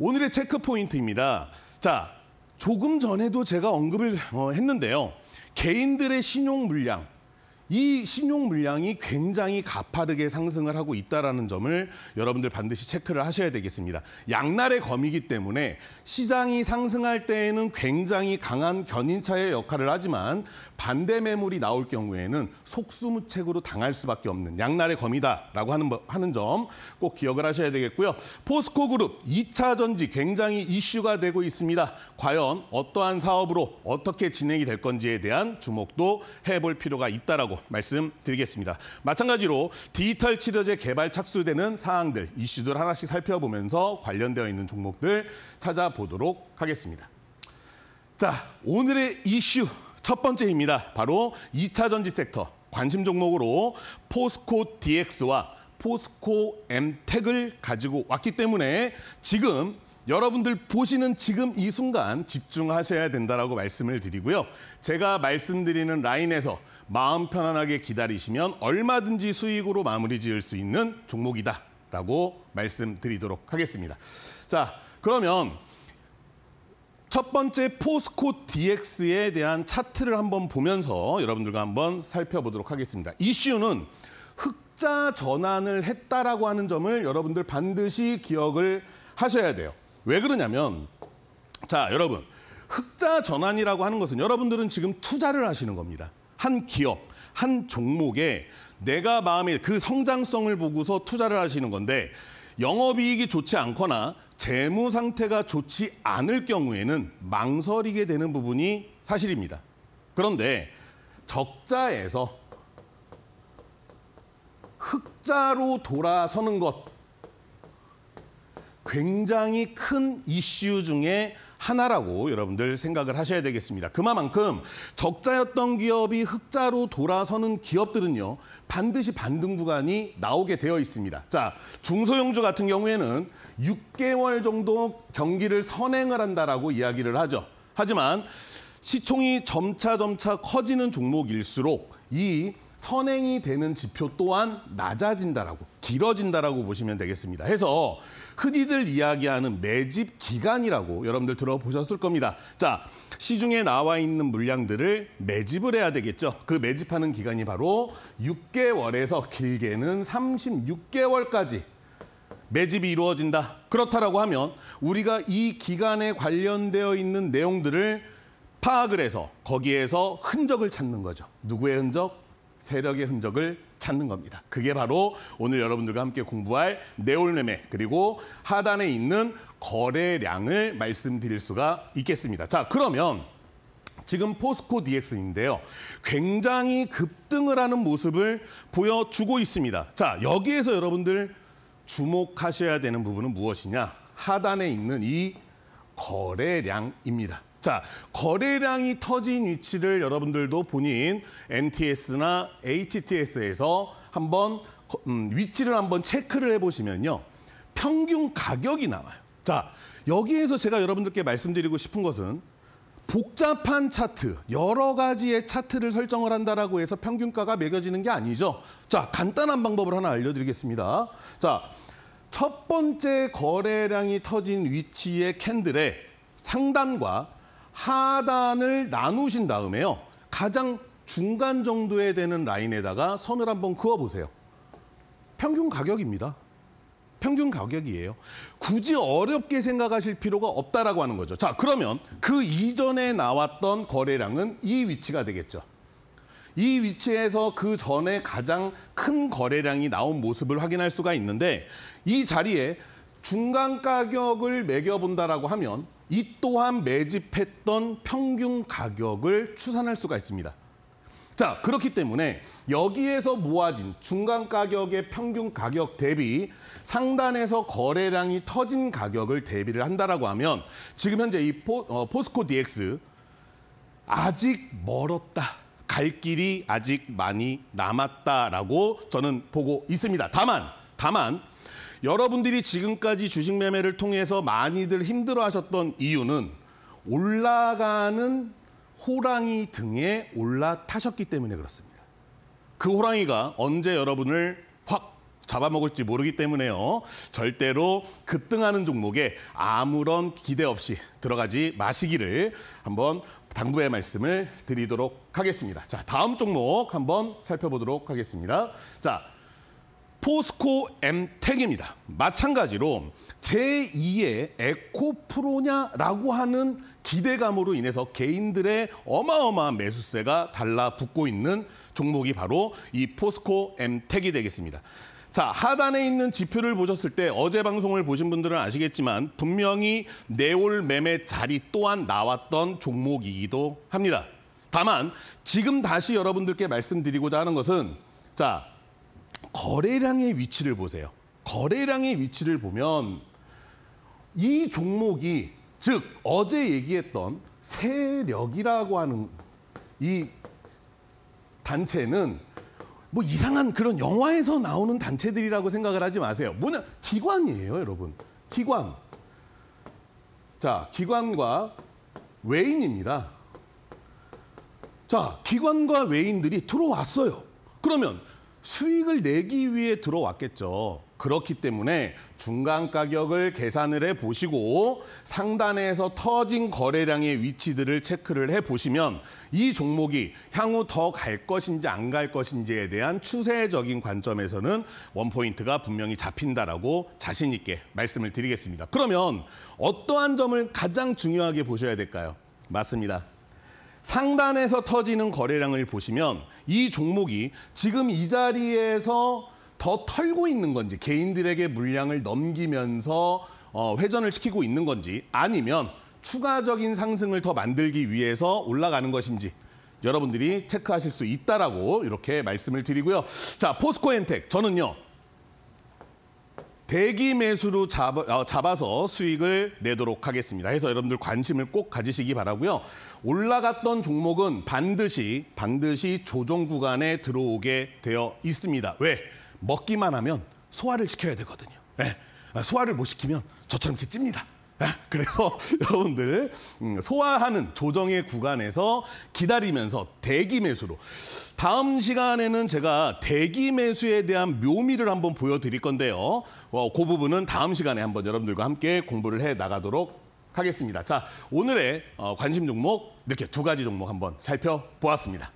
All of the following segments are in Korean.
오늘의 체크 포인트입니다. 자, 조금 전에도 제가 언급을 어, 했는데요. 개인들의 신용 물량, 이 신용 물량이 굉장히 가파르게 상승을 하고 있다라는 점을 여러분들 반드시 체크를 하셔야 되겠습니다. 양날의 검이기 때문에 시장이 상승할 때에는 굉장히 강한 견인차의 역할을 하지만 반대 매물이 나올 경우에는 속수무책으로 당할 수밖에 없는 양날의 검이다라고 하는 하는 점 꼭 기억을 하셔야 되겠고요. 포스코 그룹 2차 전지 굉장히 이슈가 되고 있습니다. 과연 어떠한 사업으로 어떻게 진행이 될 건지에 대한 주목도 해볼 필요가 있다라고 말씀드리겠습니다. 마찬가지로 디지털 치료제 개발 착수되는 사항들, 이슈들 하나씩 살펴보면서 관련되어 있는 종목들 찾아보도록 하겠습니다. 자, 오늘의 이슈 첫 번째입니다. 바로 2차 전지 섹터 관심 종목으로 포스코 DX와 포스코 M택을 가지고 왔기 때문에 지금 여러분들 보시는 지금 이 순간 집중하셔야 된다라고 말씀을 드리고요. 제가 말씀드리는 라인에서 마음 편안하게 기다리시면 얼마든지 수익으로 마무리 지을 수 있는 종목이다라고 말씀드리도록 하겠습니다. 자, 그러면 첫 번째 포스코 DX에 대한 차트를 한번 보면서 여러분들과 한번 살펴보도록 하겠습니다. 이슈는 흑자 전환을 했다라고 하는 점을 여러분들 반드시 기억을 하셔야 돼요. 왜 그러냐면 자 여러분 흑자 전환이라고 하는 것은 여러분들은 지금 투자를 하시는 겁니다. 한 기업, 한 종목에 내가 마음에 그 성장성을 보고서 투자를 하시는 건데 영업이익이 좋지 않거나 재무 상태가 좋지 않을 경우에는 망설이게 되는 부분이 사실입니다. 그런데 적자에서 흑자로 돌아서는 것 굉장히 큰 이슈 중에 하나라고 여러분들 생각을 하셔야 되겠습니다. 그만큼 적자였던 기업이 흑자로 돌아서는 기업들은요. 반드시 반등 구간이 나오게 되어 있습니다. 자, 중소형주 같은 경우에는 6개월 정도 경기를 선행을 한다라고 이야기를 하죠. 하지만 시총이 점차 점차 커지는 종목일수록 이 선행이 되는 지표 또한 낮아진다라고 길어진다라고 보시면 되겠습니다. 해서 흔히들 이야기하는 매집 기간이라고 여러분들 들어보셨을 겁니다. 자, 시중에 나와 있는 물량들을 매집을 해야 되겠죠. 그 매집하는 기간이 바로 6개월에서 길게는 36개월까지 매집이 이루어진다. 그렇다라고 하면 우리가 이 기간에 관련되어 있는 내용들을 파악을 해서 거기에서 흔적을 찾는 거죠. 누구의 흔적? 세력의 흔적을 찾는 겁니다. 그게 바로 오늘 여러분들과 함께 공부할 네올매매 그리고 하단에 있는 거래량을 말씀드릴 수가 있겠습니다. 자 그러면 지금 포스코 DX인데요. 굉장히 급등을 하는 모습을 보여주고 있습니다. 자 여기에서 여러분들 주목하셔야 되는 부분은 무엇이냐. 하단에 있는 이 거래량입니다. 자, 거래량이 터진 위치를 여러분들도 본인 NTS나 HTS에서 한번 음, 위치를 한번 체크를 해보시면요. 평균 가격이 나와요. 자, 여기에서 제가 여러분들께 말씀드리고 싶은 것은 복잡한 차트, 여러 가지의 차트를 설정을 한다라고 해서 평균가가 매겨지는 게 아니죠. 자, 간단한 방법을 하나 알려드리겠습니다. 자, 첫 번째 거래량이 터진 위치의 캔들의 상단과 하단을 나누신 다음에요. 가장 중간 정도에 되는 라인에다가 선을 한번 그어보세요. 평균 가격입니다. 평균 가격이에요. 굳이 어렵게 생각하실 필요가 없다라고 하는 거죠. 자, 그러면 그 이전에 나왔던 거래량은 이 위치가 되겠죠. 이 위치에서 그 전에 가장 큰 거래량이 나온 모습을 확인할 수가 있는데 이 자리에 중간 가격을 매겨본다라고 하면 이 또한 매집했던 평균 가격을 추산할 수가 있습니다. 자, 그렇기 때문에 여기에서 모아진 중간 가격의 평균 가격 대비 상단에서 거래량이 터진 가격을 대비를 한다라고 하면 지금 현재 이 포, 어, 포스코 DX 아직 멀었다. 갈 길이 아직 많이 남았다라고 저는 보고 있습니다. 다만, 다만 여러분들이 지금까지 주식 매매를 통해서 많이들 힘들어하셨던 이유는 올라가는 호랑이 등에 올라타셨기 때문에 그렇습니다. 그 호랑이가 언제 여러분을 확 잡아먹을지 모르기 때문에요. 절대로 급등하는 종목에 아무런 기대 없이 들어가지 마시기를 한번 당부의 말씀을 드리도록 하겠습니다. 자, 다음 종목 한번 살펴보도록 하겠습니다. 자, 포스코 엠텍입니다. 마찬가지로 제2의 에코프로냐라고 하는 기대감으로 인해서 개인들의 어마어마한 매수세가 달라붙고 있는 종목이 바로 이 포스코 엠텍이 되겠습니다. 자, 하단에 있는 지표를 보셨을 때 어제 방송을 보신 분들은 아시겠지만 분명히 내올 매매 자리 또한 나왔던 종목이기도 합니다. 다만 지금 다시 여러분들께 말씀드리고자 하는 것은 자, 거래량의 위치를 보세요. 거래량의 위치를 보면 이 종목이 즉 어제 얘기했던 세력이라고 하는 이 단체는 뭐 이상한 그런 영화에서 나오는 단체들이라고 생각을 하지 마세요. 뭐냐 기관이에요, 여러분. 기관. 자, 기관과 외인입니다. 자, 기관과 외인들이 들어왔어요. 그러면 수익을 내기 위해 들어왔겠죠. 그렇기 때문에 중간 가격을 계산을 해 보시고 상단에서 터진 거래량의 위치들을 체크를 해 보시면 이 종목이 향후 더 갈 것인지 안 갈 것인지에 대한 추세적인 관점에서는 원포인트가 분명히 잡힌다라고 자신 있게 말씀을 드리겠습니다. 그러면 어떠한 점을 가장 중요하게 보셔야 될까요? 맞습니다. 상단에서 터지는 거래량을 보시면 이 종목이 지금 이 자리에서 더 털고 있는 건지 개인들에게 물량을 넘기면서 어, 회전을 시키고 있는 건지 아니면 추가적인 상승을 더 만들기 위해서 올라가는 것인지 여러분들이 체크하실 수 있다라고 이렇게 말씀을 드리고요. 자, 포스코엔텍 저는요. 대기 매수로 잡아, 어, 잡아서 수익을 내도록 하겠습니다. 해서 여러분들 관심을 꼭 가지시기 바라고요. 올라갔던 종목은 반드시 반드시 조정 구간에 들어오게 되어 있습니다. 왜? 먹기만 하면 소화를 시켜야 되거든요. 네. 소화를 못 시키면 저처럼 이렇게 찝니다. 그래서 여러분들 음, 소화하는 조정의 구간에서 기다리면서 대기 매수로 다음 시간에는 제가 대기 매수에 대한 묘미를 한번 보여드릴 건데요. 어, 그 부분은 다음 시간에 한번 여러분들과 함께 공부를 해 나가도록 하겠습니다. 자 오늘의 어, 관심 종목 이렇게 두 가지 종목 한번 살펴보았습니다.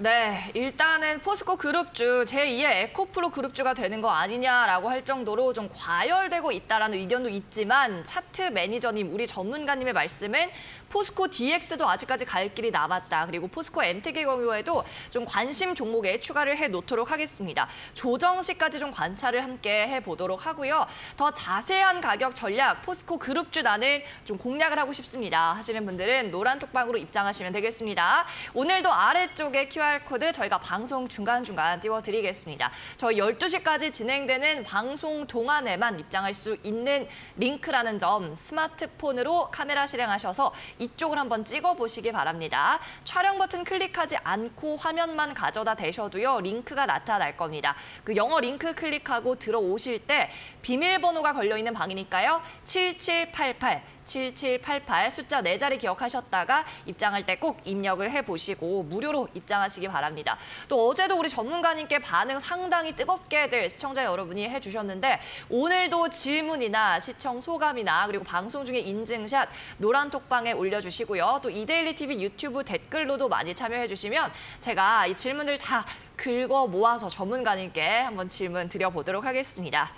네, 일단은 포스코 그룹주 제2의 에코프로 그룹주가 되는 거 아니냐라고 할 정도로 좀 과열되고 있다라는 의견도 있지만 차트 매니저님, 우리 전문가님의 말씀은 포스코 DX도 아직까지 갈 길이 남았다. 그리고 포스코 엔텍의 경우에도 좀 관심 종목에 추가를 해 놓도록 하겠습니다. 조정 시까지 좀 관찰을 함께 해 보도록 하고요. 더 자세한 가격 전략, 포스코 그룹주 나는 좀 공략을 하고 싶습니다. 하시는 분들은 노란 톡방으로 입장하시면 되겠습니다. 오늘도 아래쪽에 키워 QR코드 저희가 방송 중간중간 띄워드리겠습니다. 저 12시까지 진행되는 방송 동안에만 입장할 수 있는 링크라는 점 스마트폰으로 카메라 실행하셔서 이쪽을 한번 찍어보시기 바랍니다. 촬영 버튼 클릭하지 않고 화면만 가져다 대셔도요. 링크가 나타날 겁니다. 그 영어 링크 클릭하고 들어오실 때 비밀번호가 걸려있는 방이니까요. 7788 7788 숫자 네 자리 기억하셨다가 입장할 때 꼭 입력을 해보시고 무료로 입장하시기 바랍니다. 또 어제도 우리 전문가님께 반응 상당히 뜨겁게들 시청자 여러분이 해주셨는데 오늘도 질문이나 시청 소감이나 그리고 방송 중에 인증샷 노란톡방에 올려주시고요. 또 이데일리 TV 유튜브 댓글로도 많이 참여해주시면 제가 이질문을다 긁어 모아서 전문가님께 한번 질문 드려보도록 하겠습니다.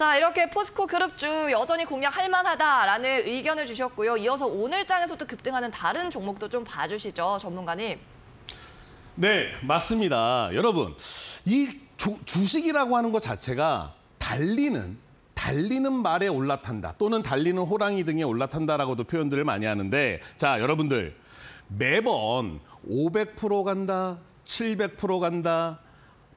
자, 이렇게 포스코 그룹주 여전히 공략할 만하다라는 의견을 주셨고요. 이어서 오늘 장에서도 급등하는 다른 종목도 좀 봐주시죠, 전문가님. 네, 맞습니다. 여러분, 이 조, 주식이라고 하는 것 자체가 달리는 달리는 말에 올라탄다 또는 달리는 호랑이 등에 올라탄다라고도 표현들을 많이 하는데 자 여러분들 매번 500% 간다 700% 간다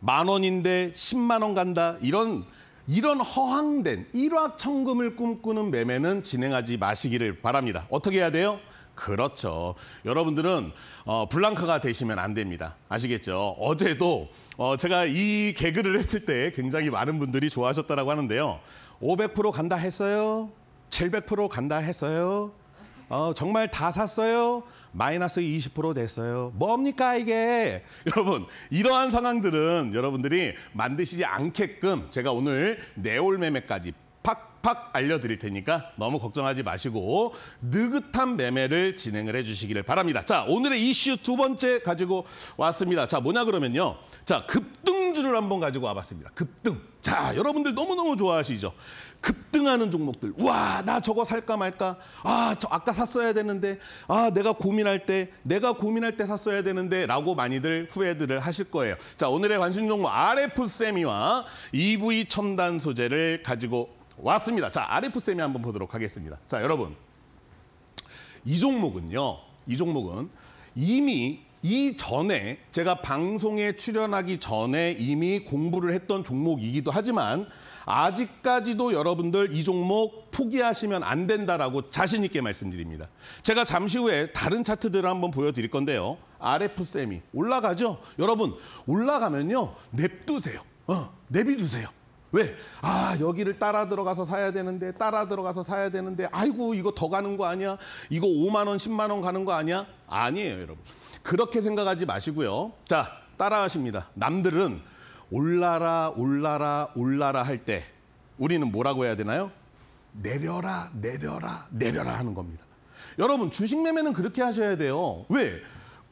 만 원인데 10만 원 간다 이런 이런 허황된 일확천금을 꿈꾸는 매매는 진행하지 마시기를 바랍니다. 어떻게 해야 돼요? 그렇죠. 여러분들은 어, 블랑카가 되시면 안 됩니다. 아시겠죠? 어제도 어, 제가 이 개그를 했을 때 굉장히 많은 분들이 좋아하셨다고 하는데요. 500% 간다 했어요? 700% 간다 했어요? 어, 정말 다 샀어요? 마이너스 20% 됐어요. 뭡니까 이게? 여러분 이러한 상황들은 여러분들이 만드시지 않게끔 제가 오늘 내올 매매까지 팍팍 알려드릴 테니까 너무 걱정하지 마시고 느긋한 매매를 진행을 해주시기를 바랍니다. 자, 오늘의 이슈 두 번째 가지고 왔습니다. 자, 뭐냐 그러면요. 자, 급등주를 한번 가지고 와봤습니다. 급등. 자, 여러분들 너무너무 좋아하시죠? 급등하는 종목들. 우와, 나 저거 살까 말까? 아, 저 아까 샀어야 되는데. 아, 내가 고민할 때, 내가 고민할 때 샀어야 되는데. 라고 많이들 후회들을 하실 거예요. 자, 오늘의 관심 종목 RF 세미와 EV 첨단 소재를 가지고 왔습니다. 자, RF 쌤이 한번 보도록 하겠습니다. 자, 여러분. 이 종목은요. 이 종목은 이미 이전에 제가 방송에 출연하기 전에 이미 공부를 했던 종목이기도 하지만 아직까지도 여러분들 이 종목 포기하시면 안 된다라고 자신 있게 말씀드립니다. 제가 잠시 후에 다른 차트들을 한번 보여드릴 건데요. RF쌤이 올라가죠? 여러분 올라가면요. 냅두세요. 어, 내비두세요. 왜? 아, 여기를 따라 들어가서 사야 되는데, 따라 들어가서 사야 되는데, 아이고, 이거 더 가는 거 아니야? 이거 5만원, 10만원 가는 거 아니야? 아니에요, 여러분. 그렇게 생각하지 마시고요. 자, 따라하십니다. 남들은 올라라, 올라라, 올라라 할 때 우리는 뭐라고 해야 되나요? 내려라, 내려라, 내려라 하는 겁니다. 여러분, 주식 매매는 그렇게 하셔야 돼요. 왜?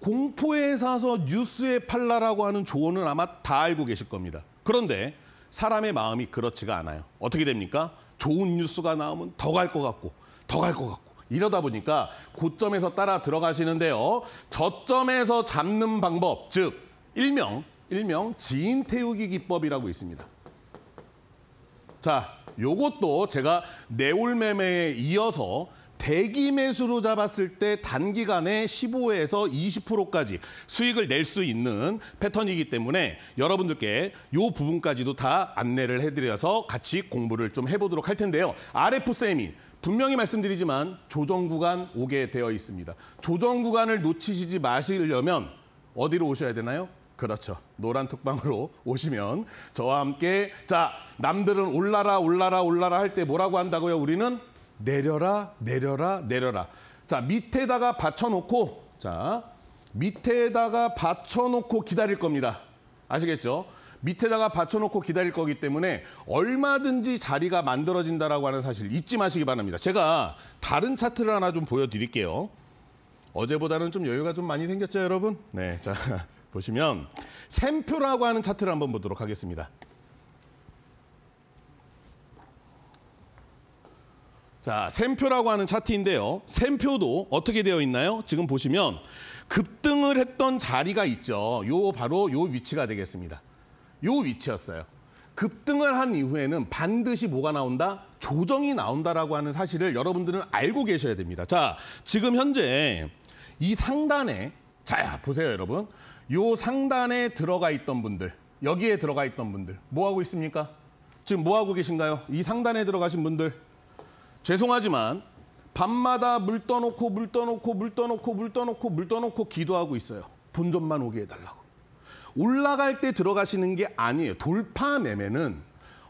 공포에 사서 뉴스에 팔라라고 하는 조언을 아마 다 알고 계실 겁니다. 그런데 사람의 마음이 그렇지가 않아요. 어떻게 됩니까? 좋은 뉴스가 나오면 더 갈 것 같고 더 갈 것 같고 이러다 보니까 고점에서 따라 들어가시는데요. 저점에서 잡는 방법, 즉 일명 일명 지인 태우기 기법이라고 있습니다. 자, 요것도 제가 네올 매매에 이어서 대기 매수로 잡았을 때 단기간에 15에서 20%까지 수익을 낼 수 있는 패턴이기 때문에 여러분들께 이 부분까지도 다 안내를 해드려서 같이 공부를 좀 해보도록 할 텐데요. RF쌤이 분명히 말씀드리지만 조정 구간 오게 되어 있습니다. 조정 구간을 놓치시지 마시려면 어디로 오셔야 되나요? 그렇죠. 노란 특방으로 오시면 저와 함께 자 남들은 올라라 올라라 올라라 할 때 뭐라고 한다고요? 우리는 내려라, 내려라, 내려라. 자, 밑에다가 받쳐놓고, 자, 밑에다가 받쳐놓고 기다릴 겁니다. 아시겠죠? 밑에다가 받쳐놓고 기다릴 거기 때문에 얼마든지 자리가 만들어진다라고 하는 사실 잊지 마시기 바랍니다. 제가 다른 차트를 하나 좀 보여드릴게요. 어제보다는 좀 여유가 좀 많이 생겼죠, 여러분? 네, 자, 보시면 샘표라고 하는 차트를 한번 보도록 하겠습니다. 자, 샘표라고 하는 차트인데요. 샘표도 어떻게 되어 있나요? 지금 보시면 급등을 했던 자리가 있죠. 요 바로 요 위치가 되겠습니다. 요 위치였어요. 급등을 한 이후에는 반드시 뭐가 나온다? 조정이 나온다라고 하는 사실을 여러분들은 알고 계셔야 됩니다. 자, 지금 현재 이 상단에 자, 보세요, 여러분. 요 상단에 들어가 있던 분들, 여기에 들어가 있던 분들 뭐 하고 있습니까? 지금 뭐 하고 계신가요? 이 상단에 들어가신 분들 죄송하지만 밤마다 물 떠놓고 물 떠놓고 물 떠놓고 물 떠놓고 물 떠놓고 기도하고 있어요. 본전만 오게 해달라고. 올라갈 때 들어가시는 게 아니에요. 돌파 매매는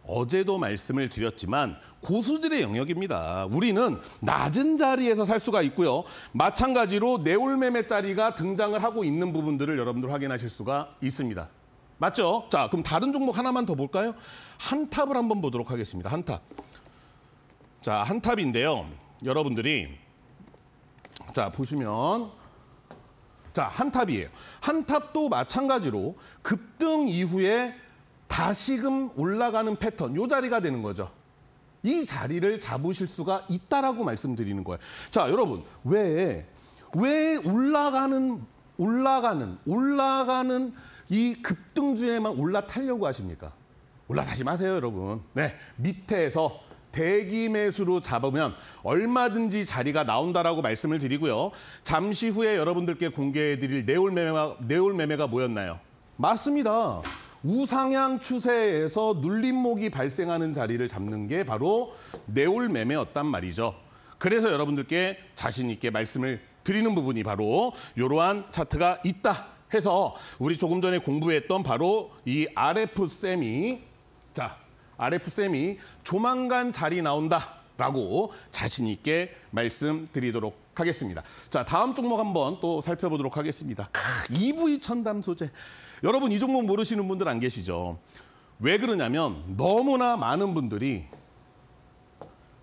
어제도 말씀을 드렸지만 고수들의 영역입니다. 우리는 낮은 자리에서 살 수가 있고요. 마찬가지로 내올매매 자리가 등장을 하고 있는 부분들을 여러분들 확인하실 수가 있습니다. 맞죠? 자, 그럼 다른 종목 하나만 더 볼까요? 한탑을 한번 보도록 하겠습니다. 한탑. 자, 한탑인데요. 여러분들이 자, 보시면 자, 한탑이에요. 한탑도 마찬가지로 급등 이후에 다시금 올라가는 패턴, 요 자리가 되는 거죠. 이 자리를 잡으실 수가 있다라고 말씀드리는 거예요. 자, 여러분, 왜, 왜 올라가는, 올라가는, 올라가는 이 급등주에만 올라타려고 하십니까? 올라타지 마세요, 여러분. 네, 밑에서 대기 매수로 잡으면 얼마든지 자리가 나온다라고 말씀을 드리고요. 잠시 후에 여러분들께 공개해드릴 네올 매매가, 네올 매매가 뭐였나요? 맞습니다. 우상향 추세에서 눌림목이 발생하는 자리를 잡는 게 바로 네올 매매였단 말이죠. 그래서 여러분들께 자신 있게 말씀을 드리는 부분이 바로 이러한 차트가 있다 해서 우리 조금 전에 공부했던 바로 이 RF쌤이 자 RF쌤이 조만간 자리 나온다라고 자신 있게 말씀드리도록 하겠습니다. 자, 다음 종목 한번 또 살펴보도록 하겠습니다. 크, EV 천담 소재. 여러분 이 종목 모르시는 분들 안 계시죠? 왜 그러냐면 너무나 많은 분들이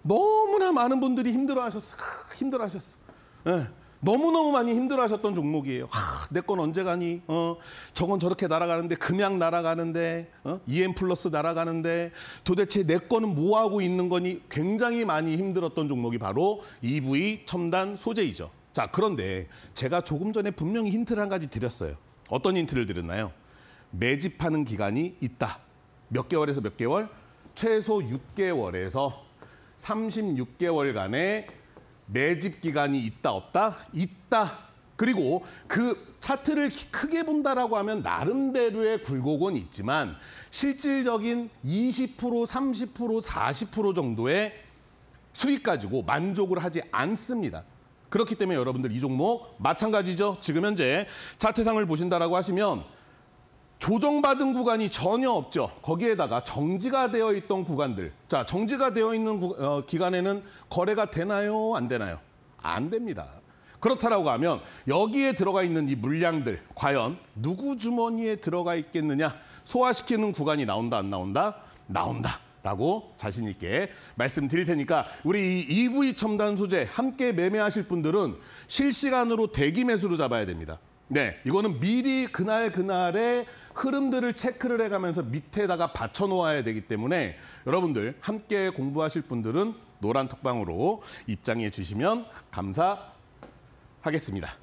너무나 많은 분들이 힘들어하셨어. 힘들어하셨어. 네. 너무너무 많이 힘들어하셨던 종목이에요. 내 건 언제 가니? 어, 저건 저렇게 날아가는데 금양 날아가는데 어? EM 플러스 날아가는데 도대체 내건는뭐 하고 있는 거니? 굉장히 많이 힘들었던 종목이 바로 EV 첨단 소재이죠. 자 그런데 제가 조금 전에 분명히 힌트를 한 가지 드렸어요. 어떤 힌트를 드렸나요? 매집하는 기간이 있다. 몇 개월에서 몇 개월? 최소 6개월에서 36개월간의 매집 기간이 있다 없다? 있다. 그리고 그 차트를 크게 본다라고 하면 나름대로의 굴곡은 있지만 실질적인 20%, 30%, 40% 정도의 수익 가지고 만족을 하지 않습니다. 그렇기 때문에 여러분들 이 종목 마찬가지죠. 지금 현재 차트상을 보신다라고 하시면 조정받은 구간이 전혀 없죠. 거기에다가 정지가 되어 있던 구간들. 자, 정지가 되어 있는 구, 어, 기간에는 거래가 되나요? 안 되나요? 안 됩니다. 그렇다라고 하면 여기에 들어가 있는 이 물량들 과연 누구 주머니에 들어가 있겠느냐 소화시키는 구간이 나온다 안 나온다 나온다 라고 자신 있게 말씀드릴 테니까 우리 이 EV 첨단 소재 함께 매매하실 분들은 실시간으로 대기 매수로 잡아야 됩니다. 네, 이거는 미리 그날 그날에 흐름들을 체크를 해가면서 밑에다가 받쳐놓아야 되기 때문에 여러분들 함께 공부하실 분들은 노란 톡방으로 입장해 주시면 감사하겠습니다.